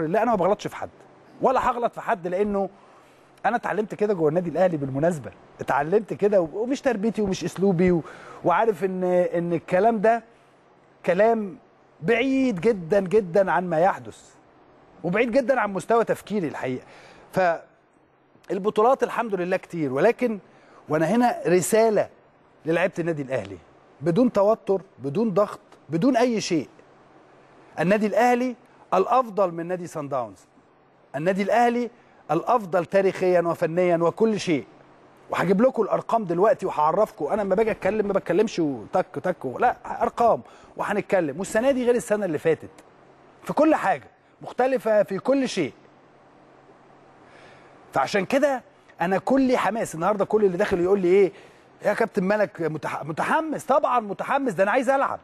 لا انا ما بغلطش في حد ولا هغلط في حد لانه انا اتعلمت كده جوه النادي الاهلي بالمناسبه اتعلمت كده ومش تربيتي ومش اسلوبي و... وعارف ان ان الكلام ده كلام بعيد جدا جدا عن ما يحدث وبعيد جدا عن مستوى تفكيري الحقيقه فالبطولات الحمد لله كتير ولكن وانا هنا رساله للعيبه النادي الاهلي بدون توتر بدون ضغط بدون اي شيء النادي الاهلي الافضل من نادي سان داونز النادي الاهلي الافضل تاريخيا وفنيا وكل شيء وهجيب لكم الارقام دلوقتي وهعرفكم انا لما باجي اتكلم ما بتكلمش وتك تك لا ارقام وهنتكلم والسنه دي غير السنه اللي فاتت في كل حاجه مختلفه في كل شيء فعشان كده انا كلي حماس النهارده كل اللي داخل يقول لي ايه يا كابتن ملك متح... متحمس طبعا متحمس ده انا عايز العب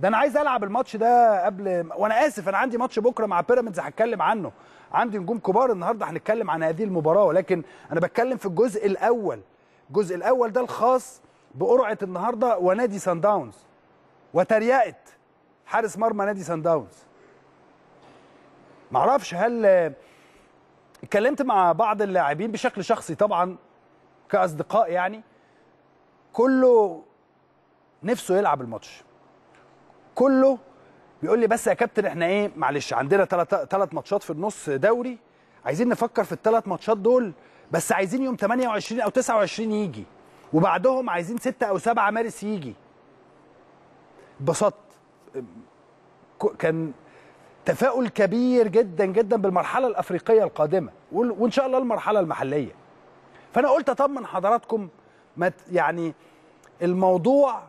ده انا عايز العب الماتش ده قبل وانا اسف انا عندي ماتش بكره مع بيراميدز هتكلم عنه عندي نجوم كبار النهارده هنتكلم عن هذه المباراه ولكن انا بتكلم في الجزء الاول الجزء الاول ده الخاص بقرعه النهارده ونادي سان داونز وتريقه حارس مرمى نادي سان داونز معرفش هل اتكلمت مع بعض اللاعبين بشكل شخصي طبعا كاصدقاء يعني كله نفسه يلعب الماتش كله بيقول لي بس يا كابتن احنا ايه معلش عندنا ثلاث ماتشات في النص دوري عايزين نفكر في الثلاث ماتشات دول بس عايزين يوم 28 او 29 يجي وبعدهم عايزين 6 او 7 مارس يجي اتبسطت كان تفاؤل كبير جدا جدا بالمرحله الافريقيه القادمه وان شاء الله المرحله المحليه فانا قلت اطمن حضراتكم ما يعني الموضوع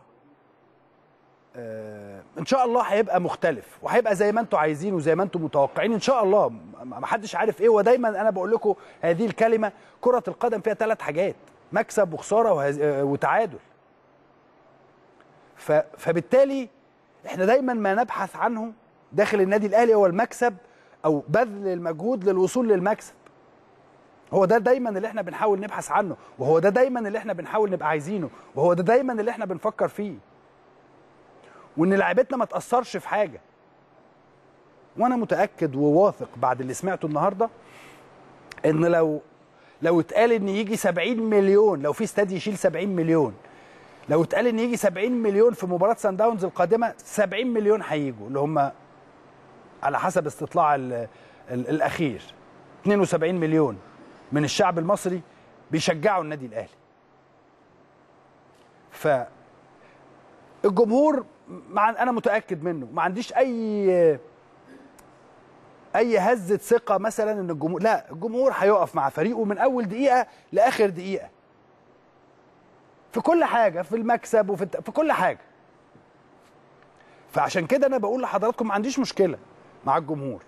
آه، ان شاء الله هيبقى مختلف وهيبقى زي ما انتم عايزين وزي ما انتم متوقعين ان شاء الله ما حدش عارف ايه ودايما انا بقول لكم هذه الكلمه كره القدم فيها ثلاث حاجات مكسب وخساره وهز... آه، وتعادل فبالتالي احنا دايما ما نبحث عنه داخل النادي الاهلي هو المكسب او بذل المجهود للوصول للمكسب هو ده دايما اللي احنا بنحاول نبحث عنه وهو ده دايما اللي احنا بنحاول نبقى عايزينه وهو ده دايما اللي احنا بنفكر فيه وان لعيبتنا ما تاثرش في حاجه وانا متاكد وواثق بعد اللي سمعته النهارده ان لو لو اتقال ان يجي 70 مليون لو في استاد يشيل 70 مليون لو اتقال ان يجي 70 مليون في مباراه سان داونز القادمه 70 مليون هيجوا اللي هم على حسب استطلاع الـ الـ الاخير 72 مليون من الشعب المصري بيشجعوا النادي الاهلي ف الجمهور مع انا متاكد منه ما عنديش اي اي هزه ثقه مثلا ان الجمهور لا الجمهور هيقف مع فريقه من اول دقيقه لاخر دقيقه في كل حاجه في المكسب وفي الت... في كل حاجه فعشان كده انا بقول لحضراتكم ما عنديش مشكله مع الجمهور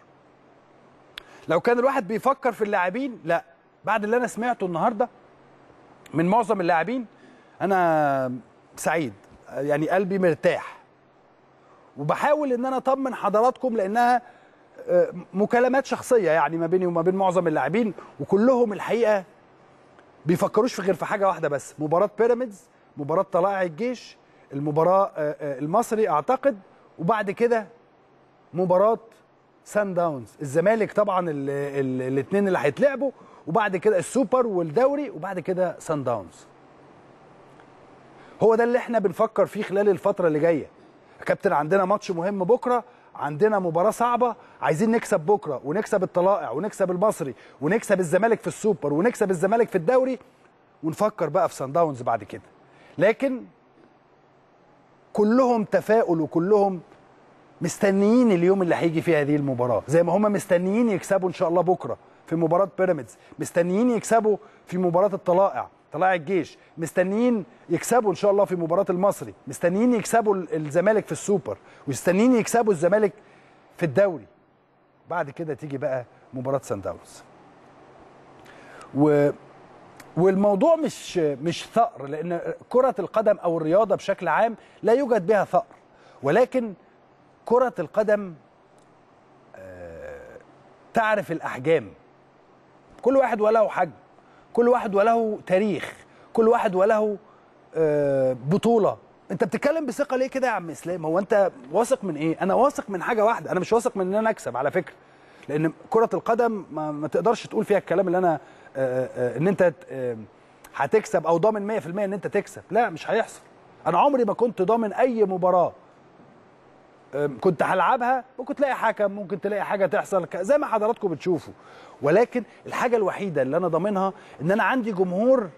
لو كان الواحد بيفكر في اللاعبين لا بعد اللي انا سمعته النهارده من معظم اللاعبين انا سعيد يعني قلبي مرتاح وبحاول ان انا اطمن حضراتكم لانها آه، مكالمات شخصيه يعني ما بيني وما بين معظم اللاعبين وكلهم الحقيقه بيفكروش في غير في حاجه واحده بس مباراه بيراميدز مباراه طلائع الجيش المباراه آه، آه، المصري اعتقد وبعد كده مباراه سان داونز الزمالك طبعا الاثنين اللي هيتلعبوا وبعد كده السوبر والدوري وبعد كده سان داونز هو ده اللي احنا بنفكر فيه خلال الفتره اللي جايه كابتن عندنا ماتش مهم بكره عندنا مباراه صعبه عايزين نكسب بكره ونكسب الطلائع ونكسب المصري ونكسب الزمالك في السوبر ونكسب الزمالك في الدوري ونفكر بقى في سان داونز بعد كده لكن كلهم تفاؤل وكلهم مستنيين اليوم اللي هيجي فيه هذه المباراه زي ما هم مستنيين يكسبوا ان شاء الله بكره في مباراه بيراميدز مستنيين يكسبوا في مباراه الطلائع طلائع الجيش مستنيين يكسبوا ان شاء الله في مباراه المصري مستنيين يكسبوا الزمالك في السوبر ومستنيين يكسبوا الزمالك في الدوري بعد كده تيجي بقى مباراه سان داونز و والموضوع مش مش ثأر لان كره القدم او الرياضه بشكل عام لا يوجد بها ثأر ولكن كره القدم آه، تعرف الاحجام كل واحد وله حجم كل واحد وله تاريخ كل واحد وله آه، بطوله انت بتتكلم بثقه ليه كده يا عم اسلام هو انت واثق من ايه انا واثق من حاجه واحده انا مش واثق من ان انا اكسب على فكره لان كره القدم ما, ما تقدرش تقول فيها الكلام اللي انا آآ آه، آآ آه، ان انت هتكسب او ضامن 100% ان انت تكسب لا مش هيحصل انا عمري ما كنت ضامن اي مباراه كنت هلعبها ممكن تلاقي حكم ممكن تلاقي حاجه تحصل زي ما حضراتكم بتشوفوا ولكن الحاجه الوحيده اللي انا ضامنها ان انا عندي جمهور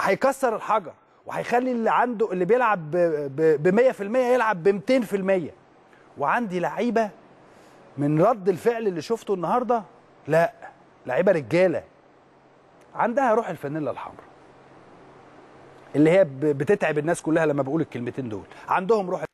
هيكسر الحجر وهيخلي اللي عنده اللي بيلعب ب 100% يلعب ب 200% وعندي لعيبه من رد الفعل اللي شفته النهارده لا لعيبه رجاله عندها روح الفانيلا الحمراء اللي هي بتتعب الناس كلها لما بقول الكلمتين دول عندهم روح